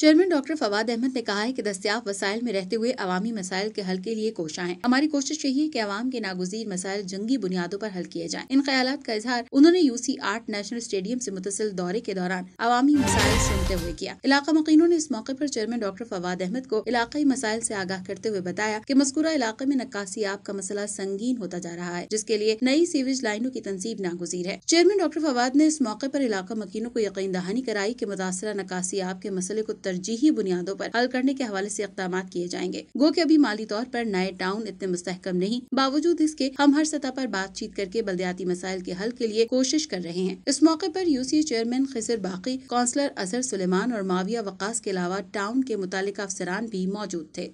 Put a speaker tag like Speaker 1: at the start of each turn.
Speaker 1: chairman doctor Fawad Ahmad ने कहा है कि दस्तियाब वसाइल में रहते हुए अवामी मसाइल के हल के लिए कोशाएं हमारी कोशिश यही है कि अवाम के नागजीर मसाइल जंगी बुनियादों पर हल किए जाएं इन ख्याल का इजहार उन्होंने यूसी आर्ट नेशनल स्टेडियम से मुतसिल दौरे के दौरान अवामी मसाइल सुनते हुए किया इलाका मकीनों ने इस मौके आरोप चेयरमैन डॉक्टर फवाद अहमद को इलाकई मसाइल ऐसी आगाह करते हुए बताया की मस्कुरा इलाके में नक्कासी आब का मसला संगीन होता जा रहा है जिसके लिए नई सीवेज लाइनों की तनसीब नागजीर है चेयरमैन डॉक्टर फवाद ने इस मौके आरोप इलाका मकीनों को यकीन दहानी कराई की मुतासरा नक्कासी आब के मसले को तरजीही बुनियादों आरोप हल करने के हवाले ऐसी इकदाम किए जाएंगे गो के अभी माली तौर आरोप नए टाउन इतने मुस्तकम नहीं बावजूद इसके हम हर सतह आरोप बातचीत करके बलदियाती मसाइल के हल के लिए कोशिश कर रहे हैं इस मौके आरोप यू सी चेयरमैन खिसर बाकी काउंसलर अजहर सुलेमान और माविया वकास के अलावा टाउन के मुतल अफसरान भी मौजूद थे